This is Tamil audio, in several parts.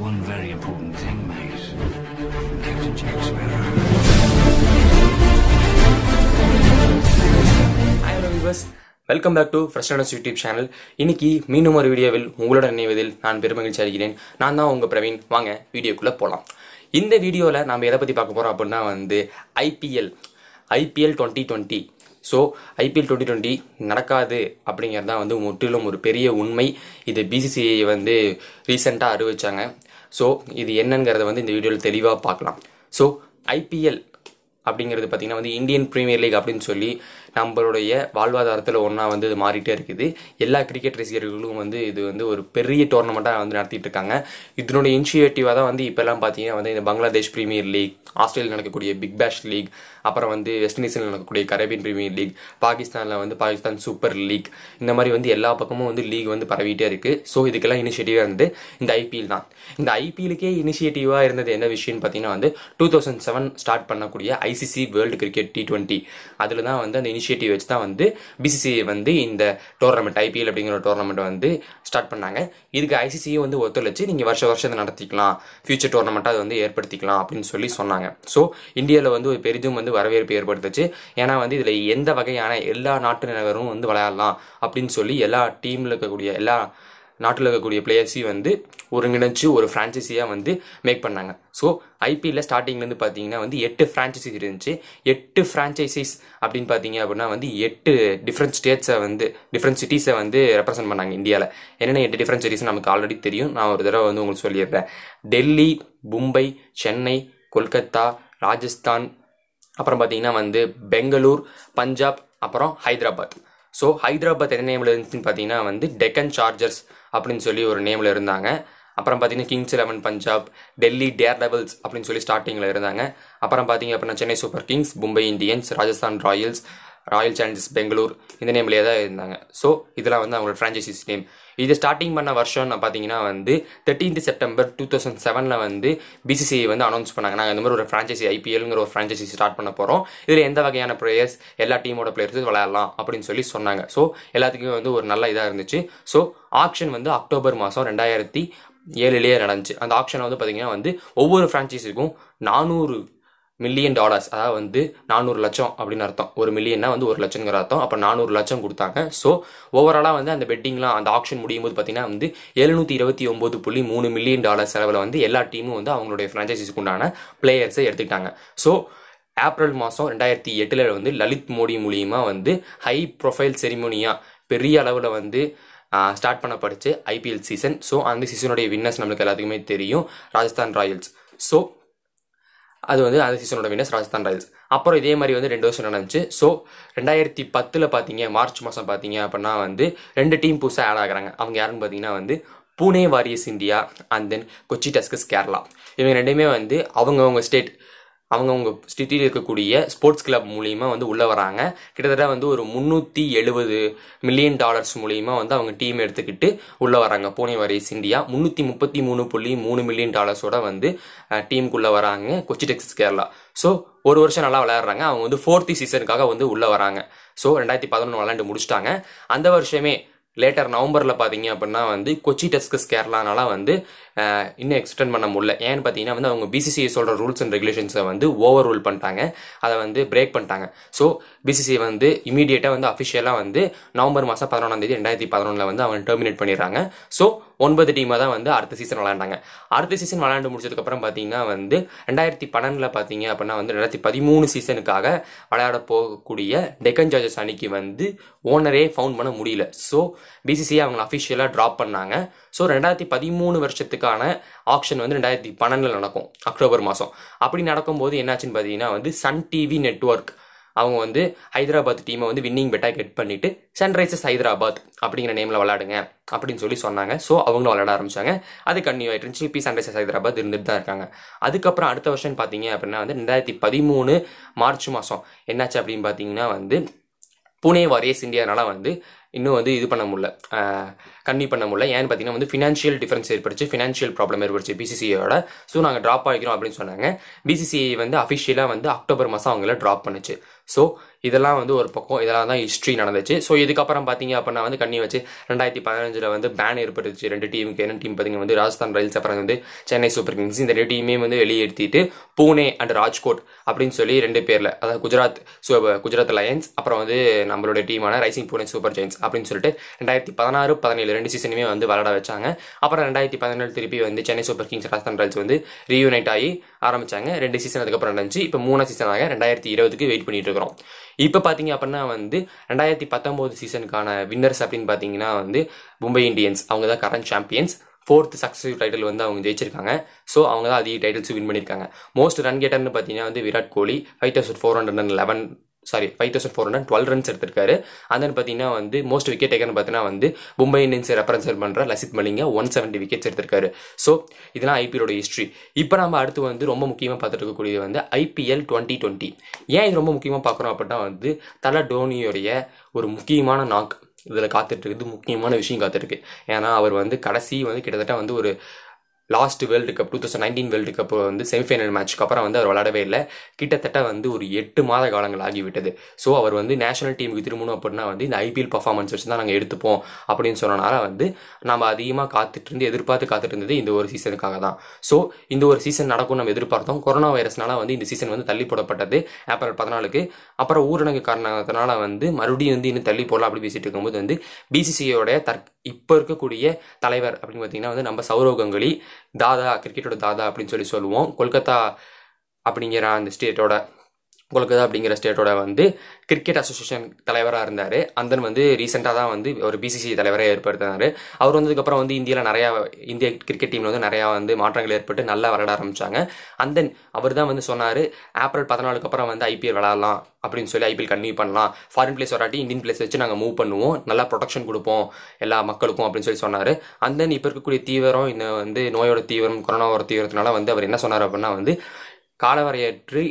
One very important thing, mate. Captain Jack Sparrow. Welcome back to fresh YouTube channel இன்னைக்கு மீண்டும் ஒரு வீடியோவில் உங்களோட நினைவதில் நான் பெருமகிழ்ச்சி அறிகிறேன் நான் தான் உங்கள் பிரவீன் வாங்க வீடியோக்குள்ளே போகலாம் இந்த வீடியோவில் நம்ம எதை பற்றி பார்க்க போகிறோம் அப்படின்னா வந்து IPL IPL twenty twenty so IPL twenty twenty நடக்காது அப்படிங்கிறது தான் வந்து முற்றிலும் ஒரு பெரிய உண்மை இது பிசிசிஐ வந்து ரீசெண்டாக அறிவிச்சாங்க ஸோ இது என்னங்கிறத வந்து இந்த வீடியோவில் தெளிவாக பார்க்கலாம் ஸோ ஐபிஎல் அப்படிங்கிறது பார்த்திங்கன்னா வந்து இந்தியன் ப்ரீமியர் லீக் அப்படின்னு சொல்லி நம்மளுடைய வாழ்வாதாரத்தில் ஒன்றா வந்து இது மாறிட்டே இருக்குது எல்லா கிரிக்கெட் ரசிகர்களும் வந்து இது வந்து ஒரு பெரிய டோர்னமெண்ட்டாக வந்து நடத்திட்டு இருக்காங்க இதனுடைய இனிஷியேட்டிவாக தான் வந்து இப்போல்லாம் பார்த்தீங்கன்னா வந்து இந்த பங்களாதேஷ் ப்ரீமியர் லீக் ஆஸ்திரேலியா நடக்கக்கூடிய பிக் பேஷ் லீக் அப்புறம் வந்து வெஸ்ட் இண்டீஸில் நடக்கக்கூடிய கரேபியன் ப்ரீமியர் லீக் பாகிஸ்தானில் வந்து பாகிஸ்தான் சூப்பர் லீக் இந்த மாதிரி வந்து எல்லா பக்கமும் வந்து லீக் வந்து பரவிட்டே இருக்குது ஸோ இதுக்கெல்லாம் இனிஷியேட்டிவாக வந்து இந்த ஐபிஎல் தான் இந்த ஐபிஎலுக்கே இனிஷியேட்டிவாக இருந்தது என்ன விஷயம்னு பார்த்தீங்கன்னா வந்து டூ தௌசண்ட் செவன் ஸ்டார்ட் பண்ணக்கூடிய I BCC world cricket T twenty அதில் தான் வந்து அந்த இனிஷியேட்டிவ் வச்சு தான் வந்து பிசிசி வந்து இந்த டோர்னமெண்ட் ஐபிஎல் அப்படிங்கிற டோர்னமெண்ட் வந்து ஸ்டார்ட் பண்ணாங்க இதுக்கு ஐசிசியை வந்து ஒத்துழைச்சு நீங்கள் வருஷ வருஷம் இதை நடத்திக்கலாம் ஃபியூச்சர் டோர்னமெண்ட்டாக அதை வந்து ஏற்படுத்திக்கலாம் அப்படின்னு சொல்லி சொன்னாங்க ஸோ இந்தியாவில் வந்து ஒரு பெரிதும் வந்து வரவேற்பு ஏற்படுத்துச்சு ஏன்னா வந்து இதில் எந்த வகையான எல்லா நாட்டு நிலவரும் வந்து விளையாடலாம் அப்படின்னு சொல்லி எல்லா டீமில் இருக்கக்கூடிய எல்லா நாட்டில் இருக்கக்கூடிய பிளேயர்ஸையும் வந்து ஒருங்கிணைச்சு ஒரு ஃப்ரான்ச்சைஸியாக வந்து மேக் பண்ணாங்க ஸோ ஐபிஎல்ல ஸ்டார்டிங்லேருந்து பார்த்தீங்கன்னா வந்து எட்டு ஃப்ரான்ச்சைசிஸ் இருந்துச்சு எட்டு ஃப்ரான்ச்சைசிஸ் அப்படின்னு பார்த்தீங்க அப்படின்னா வந்து எட்டு டிஃப்ரெண்ட் ஸ்டேட்ஸை வந்து டிஃப்ரெண்ட் சிட்டிஸை வந்து ரெப்ரசென்ட் பண்ணாங்க இந்தியாவில் என்னென்ன எட்டு டிஃப்ரெண்ட் சிட்டிஸ் நமக்கு ஆல்ரெடி தெரியும் நான் ஒரு தடவை வந்து உங்களுக்கு சொல்லிடுறேன் டெல்லி மும்பை சென்னை கொல்கத்தா ராஜஸ்தான் அப்புறம் பார்த்தீங்கன்னா வந்து பெங்களூர் பஞ்சாப் அப்புறம் ஹைதராபாத் ஸோ ஹைதராபாத் என்ன நேமில் இருந்துச்சுன்னு பார்த்தீங்கன்னா வந்து டெக்கன் சார்ஜர்ஸ் அப்படின்னு சொல்லி ஒரு நேமில் இருந்தாங்க அப்புறம் பார்த்தீங்கன்னா kings eleven Punjab Delhi dare devils அப்படின்னு சொல்லி ஸ்டார்டிங்கில் இருந்தாங்க அப்புறம் பார்த்தீங்க அப்படின்னா Chennai super kings Mumbai Indians Rajasthan royals royal challengers Bangalore இந்த நேம்லேயே தான் இருந்தாங்க ஸோ இதெல்லாம் வந்து அவங்களோட ஃப்ரான்ச்சைசிஸ் நேம் இது ஸ்டார்டிங் பண்ண வருஷம்னு பார்த்தீங்கன்னா வந்து தேர்ட்டீன்த் செப்டம்பர் டூ தௌசண்ட் செவனில் வந்து பிசிசிஐ வந்து அனௌன்ஸ் பண்ணாங்க நாங்கள் இந்த மாதிரி ஒரு ஃப்ரான்ச்சைசி ஐபிஎல்ங்கிற ஒரு ஃப்ரான்ச்சைசி ஸ்டார்ட் பண்ண போகிறோம் இதில் எந்த வகையான பிளேயர்ஸ் எல்லா டீமோட பிளேயர்ஸும் விளையாடலாம் அப்படின்னு சொல்லி சொன்னாங்க ஸோ எல்லாத்துக்குமே வந்து ஒரு நல்ல இதாக இருந்துச்சு ஸோ ஆக்ஷன் வந்து அக்டோபர் மாதம் ரெண்டாயிரத்தி ஏழுலேயே நடந்துச்சு அந்த ஆப்ஷனை வந்து பார்த்தீங்கன்னா வந்து ஒவ்வொரு ஃப்ரான்ச்சைஸிக்கும் நானூறு மில்லியன் டாலர்ஸ் அதாவது வந்து நானூறு லட்சம் அப்படின்னு அர்த்தம் ஒரு மில்லியன்னா வந்து ஒரு லட்சங்கிற அர்த்தம் அப்போ நானூறு லட்சம் கொடுத்தாங்க ஸோ ஓவராலாக வந்து அந்த பெட்டிங்லாம் அந்த ஆப்ஷன் முடியும் போது பார்த்தீங்கன்னா வந்து எழுநூற்றி இருபத்தி ஒம்பது புள்ளி மூணு மில்லியன் டாலர் செலவில் வந்து எல்லா டீமும் வந்து அவங்களுடைய ஃப்ரான்ச்சைசிஸ்க்கு உண்டான பிளேயர்ஸை எடுத்துக்கிட்டாங்க ஸோ ஏப்ரல் மாதம் ரெண்டாயிரத்தி எட்டில் வந்து லலித் மோடி மூலியமாக வந்து ஹை ப்ரொஃபைல் செரிமோனியாக பெரிய அளவில் வந்து ஸ்டார்ட் பண்ண படிச்சு ஐபிஎல் சீசன் ஸோ அந்த சீசனுடைய வின்னர்ஸ் நம்மளுக்கு எல்லாத்துக்குமே தெரியும் ராஜஸ்தான் ராயல்ஸ் ஸோ அது வந்து அந்த சீசனோட வினர்ஸ் ராஜஸ்தான் ராயல்ஸ் அப்புறம் இதே மாதிரி வந்து ரெண்டு வருஷம் நடந்துச்சு ஸோ ரெண்டாயிரத்தி பத்தில் பார்த்தீங்க மார்ச் மாதம் பார்த்தீங்க அப்படின்னா வந்து ரெண்டு டீம் புதுசாக ஆட் ஆகிறாங்க அவங்க யாருன்னு பார்த்தீங்கன்னா வந்து Pune warriors India and then Kochi tuskers Kerala இவங்க ரெண்டுமே வந்து அவங்கவுங்க ஸ்டேட் அவங்க அவங்க சிட்டியில் இருக்கக்கூடிய ஸ்போர்ட்ஸ் கிளப் மூலியமாக வந்து உள்ளே வராங்க கிட்டத்தட்ட வந்து ஒரு முந்நூற்றி எழுபது மில்லியன் டாலர்ஸ் மூலியமாக வந்து அவங்க டீம் எடுத்துக்கிட்டு உள்ளே வராங்க போனே வரைஸ் இந்தியா முந்நூற்றி முப்பத்தி மூணு புள்ளி மூணு மில்லியன் டாலர்ஸோட வந்து டீமுக்குள்ளே வராங்க கொச்சி டெக்ஸஸ் கேரளா ஸோ ஒரு வருஷம் நல்லா விளையாடுறாங்க அவங்க வந்து ஃபோர்த்து சீசனுக்காக வந்து உள்ளே வராங்க ஸோ ரெண்டாயிரத்தி பதினொன்று விளையாண்டு முடிச்சிட்டாங்க அந்த வருஷமே லேட்டர் நவம்பரில் பார்த்தீங்க அப்படின்னா வந்து கொச்சி டெஸ்கஸ் கேரளானால வந்து இன்னும் எக்ஸ்டெண்ட் பண்ண முடியல ஏன்னு பார்த்தீங்கன்னா வந்து அவங்க பிசிசிஐ சொல்கிற ரூல்ஸ் அண்ட் ரெகுலேஷன்ஸை வந்து ஓவர் ரூல் பண்ணிட்டாங்க அதை வந்து பிரேக் பண்ணிட்டாங்க ஸோ பிசிசிஐ வந்து இமீடியட்டாக வந்து அஃபிஷியலாக வந்து நவம்பர் மாதம் பதினொன்றாம் தேதி ரெண்டாயிரத்தி பதினொன்றில் வந்து அவங்க டெர்மினேட் பண்ணிடுறாங்க ஸோ ஒன்பது டீமாக தான் வந்து அடுத்த சீசன் விளையாண்டாங்க அடுத்த சீசன் விளையாண்டு முடிச்சதுக்கப்புறம் பார்த்தீங்கன்னா வந்து ரெண்டாயிரத்தி பன்னெண்டில் பார்த்தீங்க அப்படின்னா வந்து ரெண்டாயிரத்தி பதிமூணு சீசனுக்காக விளையாட போகக்கூடிய டெக்கன் ஜார்ஜஸ் அணிக்கு வந்து ஓனரே ஃபவுண்ட் பண்ண முடியல ஸோ பிசிசிஐ அவங்களை அஃபிஷியலாக ட்ராப் பண்ணாங்க ஸோ ரெண்டாயிரத்தி பதிமூணு வருஷத்துக்கான ஆப்ஷன் வந்து ரெண்டாயிரத்தி பன்னெண்டில் நடக்கும் அக்டோபர் மாதம் அப்படி நடக்கும்போது என்னாச்சுன்னு பார்த்தீங்கன்னா வந்து சன் டிவி நெட்ஒர்க் அவங்க வந்து ஹைதராபாத் டீமை வந்து வின்னிங் பெட்டாக கெட் பண்ணிவிட்டு சன்ரைசர்ஸ் ஹைதராபாத் அப்படிங்கிற நேமில் விளாடுங்க அப்படின்னு சொல்லி சொன்னாங்க ஸோ அவங்களும் விளாட ஆரம்பித்தாங்க அது கன்னியூ ஆகிட்டு இருந்துச்சு இப்போ சன்ரைசர்ஸ் ஹைதராபாத் இருந்துட்டு தான் இருக்காங்க அதுக்கப்புறம் அடுத்த வருஷம் பார்த்தீங்க அப்படின்னா வந்து ரெண்டாயிரத்தி பதிமூணு மார்ச் மாதம் என்னாச்சு அப்படின்னு பார்த்தீங்கன்னா வந்து புனே வாரியர்ஸ் இந்தியானால வந்து இன்னும் வந்து இது பண்ண முடியல கன்னி பண்ண முடியல ஏன்னு பார்த்தீங்கன்னா வந்து ஃபினான்ஷியல் டிஃபரன்ஸ் ஏற்படுச்சு ஃபினான்ஷியல் ப்ராப்ளம் ஏற்படுச்சு பிசிசிஐயோட ஸோ நாங்கள் ட்ராப் ஆகிக்கிறோம் அப்படின்னு சொன்னாங்க பிசிசிஐ வந்து அஃபிஷியலாக வந்து அக்டோபர் மாதம் அவங்கள ட்ராப் பண்ணுச்சு ஸோ இதெல்லாம் வந்து ஒரு பக்கம் இதெல்லாம் தான் ஹிஸ்ட்ரி நடந்துச்சு ஸோ இதுக்கப்புறம் பார்த்தீங்க அப்படின்னா வந்து கண்ணி வச்சு ரெண்டாயிரத்தி பதினஞ்சில் வந்து பேன் ஏற்பட்டுச்சு ரெண்டு டீமுக்கு என்ன டீம் பார்த்தீங்க வந்து ராஜஸ்தான் ராயல்ஸ் அப்புறம் வந்து சென்னை சூப்பர் கிங்ஸ் இந்த ரெண்டு டீமே வந்து வெளியேற்றிட்டு பூனே அண்ட் ராஜ்கோட் அப்படின்னு சொல்லி ரெண்டு பேரில் அதாவது குஜராத் குஜராத் லயன்ஸ் அப்புறம் வந்து நம்மளோட டீமான ரைசிங் பூனே சூப்பர் ஜெயின்ஸ் அப்படின்னு சொல்லிட்டு ரெண்டாயிரத்தி பதினாறு பதினேழு ரெண்டு சீசனுமே வந்து விளாட வச்சாங்க அப்புறம் ரெண்டாயிரத்தி பதினேழு திருப்பி வந்து Chennai super kings Rajasthan royals வந்து ரீயூனைட் ஆகி ஆரம்பித்தாங்க ரெண்டு சீசன் அதுக்கப்புறம் நடந்துச்சு இப்போ மூணு சீசனாக ரெண்டாயிரத்தி இருபதுக்கு வெயிட் பண்ணிட்டு இருக்கோம் பார்த்துக்கிறோம் இப்போ பார்த்தீங்க அப்படின்னா வந்து ரெண்டாயிரத்தி பத்தொம்போது சீசனுக்கான வின்னர்ஸ் அப்படின்னு பார்த்தீங்கன்னா வந்து மும்பை இந்தியன்ஸ் அவங்க தான் current champions fourth successive title வந்து அவங்க ஜெயிச்சிருக்காங்க ஸோ அவங்க தான் அதிக டைட்டில்ஸ் வின் பண்ணியிருக்காங்க மோஸ்ட் ரன் கேட்டர்னு பார்த்தீங்கன்னா வந்து Virat Kohli five thousand four hundred and eleven sorry five thousand four hundred twelve runs எடுத்திருக்காரு அந்த பார்த்தீங்கன்னா வந்து மோஸ்ட் விக்கெட் டேக்கர்னு பார்த்தீங்கன்னா வந்து மும்பை இந்தியன்ஸ் ரெப்ரசன்ட் பண்ணுற Lasith Malinga one seventy wickets எடுத்திருக்காரு ஸோ இதெல்லாம் ஐபிஎலோட ஹிஸ்ட்ரி இப்போ நம்ம அடுத்து வந்து ரொம்ப முக்கியமாக பார்த்துட்டு இருக்கக்கூடியது வந்து ஐபிஎல் டுவெண்ட்டி டுவெண்ட்டி ஏன் இது ரொம்ப முக்கியமாக பார்க்குறோம் அப்படின்னா வந்து தல டோனியோடைய ஒரு முக்கியமான நாக் இதில் காத்துட்ருக்குது முக்கியமான விஷயம் காத்துட்ருக்கு ஏன்னா அவர் வந்து கடைசி வந்து கிட்டத்தட்ட வந்து ஒரு last world cup two thousand nineteen world cup வந்து செமிஃபைனல் மேட்ச்க்கு அப்புறம் வந்து அவர் விளாடவே இல்லை கிட்டத்தட்ட வந்து ஒரு எட்டு மாத காலங்கள் ஆகிவிட்டது ஸோ அவர் வந்து நேஷனல் டீமுக்கு திரும்பணும் அப்படின்னா வந்து இந்த ஐபிஎல் பர்ஃபார்மன்ஸ் வச்சு தான் நாங்கள் எடுத்துப்போம் அப்படின்னு சொன்னனால வந்து நம்ம அதிகமாக காத்துட்டு இருந்து எதிர்பார்த்து காத்துட்டு இருந்தது இந்த ஒரு சீசனுக்காக தான் ஸோ இந்த ஒரு சீசன் நடக்கும் நம்ம எதிர்பார்த்தோம் கொரோனா வைரஸ்னால வந்து இந்த சீசன் வந்து தள்ளி போடப்பட்டது ஏப்ரல் பதினாலுக்கு அப்புறம் ஊரடங்கு காரணத்தினால வந்து மறுபடியும் வந்து இன்னும் தள்ளி போடலாம் அப்படி பேசிட்டு இருக்கும்போது வந்து பிசிசிஐயோடைய தற்க இப்போ இருக்கக்கூடிய தலைவர் அப்படின்னு பார்த்தீங்கன்னா வந்து நம்ம சௌரவ் கங்குலி தாதா கிரிக்கெட்டோட தாதா அப்படின்னு சொல்லி சொல்லுவோம் கொல்கத்தா அப்படிங்கிற அந்த ஸ்டேட்டோட கொல்கத்தா அப்படிங்கிற ஸ்டேட்டோட வந்து கிரிக்கெட் அசோசியேஷன் தலைவராக இருந்தார் அந்தன் வந்து ரீசெண்டாக தான் வந்து ஒரு பிசிசி தலைவராக ஏற்படுத்தினார் அவர் வந்ததுக்கப்புறம் வந்து இந்தியாவில் நிறையா இந்திய கிரிக்கெட் டீமில் வந்து நிறையா வந்து மாற்றங்கள் ஏற்பட்டு நல்லா விளாட ஆரம்பித்தாங்க அந்த தென் அவர் தான் வந்து சொன்னார் ஏப்ரல் பதினாலுக்கு அப்புறம் வந்து ஐபிஎல் விளாடலாம் அப்படின்னு சொல்லி ஐபிஎல் கன்டினியூ பண்ணலாம் ஃபாரின் பிளேஸ் வராட்டி இந்தியன் பிளேஸ் வச்சு நாங்கள் மூவ் பண்ணுவோம் நல்லா ப்ரொடக்ஷன் கொடுப்போம் எல்லா மக்களுக்கும் அப்படின்னு சொல்லி சொன்னார் அந்த தென் இப்போ இருக்கக்கூடிய தீவிரம் இந்த வந்து நோயோட தீவிரம் கொரோனாவோட தீவிரத்தினால வந்து அவர் என்ன சொன்னார் அப்படின்னா வந்து காலவரையற்று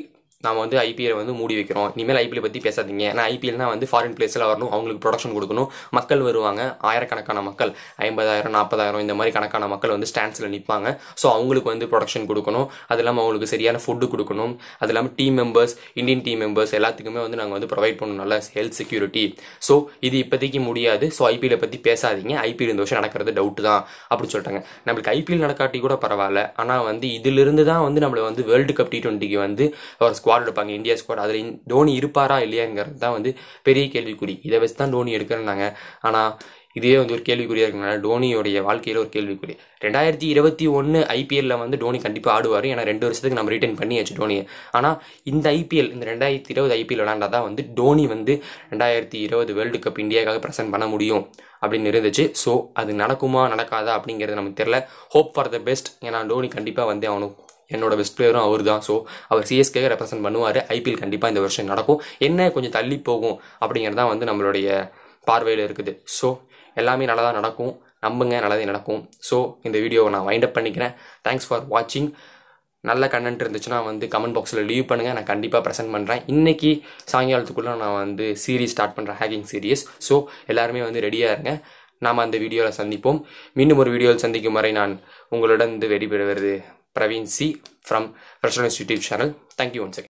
நாம் வந்து ஐபிஎல் வந்து மூடி வைக்கிறோம் இனிமேல் ஐபிஎல் பற்றி பேசாதீங்க ஏன்னா ஐபிஎல்னா வந்து ஃபாரின் பிளேஸில் வரணும் அவங்களுக்கு ப்ரொடக்ஷன் கொடுக்கணும் மக்கள் வருவாங்க ஆயிரக்கணக்கான மக்கள் ஐம்பதாயிரம் நாற்பதாயிரம் இந்த மாதிரி கணக்கான மக்கள் வந்து ஸ்டாண்ட்ஸில் நிற்பாங்க ஸோ அவங்களுக்கு வந்து ப்ரொடக்ஷன் கொடுக்கணும் அது இல்லாமல் அவங்களுக்கு சரியான ஃபுட்டு கொடுக்கணும் அது இல்லாமல் team members Indian team members எல்லாத்துக்குமே வந்து நாங்கள் வந்து ப்ரொவைட் பண்ணணும் நல்ல ஹெல்த் செக்யூரிட்டி ஸோ இது இப்போதைக்கு முடியாது ஸோ ஐபிஎலை பற்றி பேசாதீங்க ஐபிஎல் இந்த வருஷம் நடக்கிறது டவுட் தான் அப்படின்னு சொல்லிட்டாங்க நம்மளுக்கு ஐபிஎல் நடக்காட்டி கூட பரவாயில்ல ஆனால் வந்து இதிலிருந்து தான் வந்து நம்மளை வந்து வேர்ல்டு கப் டி ட்வெண்ட்டிக்கு வந்து ஒரு ஸ்குவாட் எடுப்பாங்க இந்தியா ஸ்குவாட் அதில் தோனி இருப்பாரா இல்லையாங்கிறது தான் வந்து பெரிய கேள்விக்குறி இதை வச்சு தான் தோனி எடுக்கிறேன்னாங்க ஆனால் இதுவே வந்து ஒரு கேள்விக்குறியாக இருக்கனால டோனியோடைய வாழ்க்கையில் ஒரு கேள்விக்குறி ரெண்டாயிரத்தி இருபத்தி ஒன்று ஐபிஎல்லில் வந்து டோனி கண்டிப்பாக ஆடுவார் ஏன்னா ரெண்டு வருஷத்துக்கு நம்ம ரிட்டர்ன் பண்ணியாச்சு டோனியை ஆனால் இந்த ஐபிஎல் இந்த ரெண்டாயிரத்தி இருபது ஐபிஎல் விளாண்டா தான் வந்து டோனி வந்து ரெண்டாயிரத்தி இருபது வேர்ல்டு கப் இந்தியாவுக்காக ப்ரெசென்ட் பண்ண முடியும் அப்படின்னு இருந்துச்சு ஸோ அது நடக்குமா நடக்காதா அப்படிங்கிறது நமக்கு தெரில ஹோப் ஃபார் த பெஸ்ட் ஏன்னா டோனி கண்டிப்பாக வந்து அவனுக்கு என்னோட பெஸ்ட் பிளேயரும் அவர் தான் ஸோ அவர் சிஎஸ்கே ரெப்ரசென்ட் பண்ணுவார் ஐபிஎல் கண்டிப்பாக இந்த வருஷம் நடக்கும் என்ன கொஞ்சம் தள்ளி போகும் அப்படிங்கிறது தான் வந்து நம்மளுடைய பார்வையில் இருக்குது ஸோ எல்லாமே நல்லதாக நடக்கும் நம்புங்க நல்லதே நடக்கும் ஸோ இந்த வீடியோவை நான் வைண்ட் அப் பண்ணிக்கிறேன் தேங்க்ஸ் ஃபார் வாட்சிங் நல்ல கண்டென்ட் இருந்துச்சுன்னா வந்து கமெண்ட் பாக்ஸில் லீவ் பண்ணுங்கள் நான் கண்டிப்பாக ப்ரெசென்ட் பண்ணுறேன் இன்றைக்கி சாயங்காலத்துக்குள்ளே நான் வந்து சீரீஸ் ஸ்டார்ட் பண்ணுறேன் ஹேக்கிங் சீரியஸ் ஸோ எல்லாருமே வந்து ரெடியாக இருங்க நாம் அந்த வீடியோவில் சந்திப்போம் மீண்டும் ஒரு வீடியோவில் சந்திக்கும் வரை நான் உங்களிடம் வந்து வெடிபெறுவது Praveen C from Rational Institute channel. Thank you once again.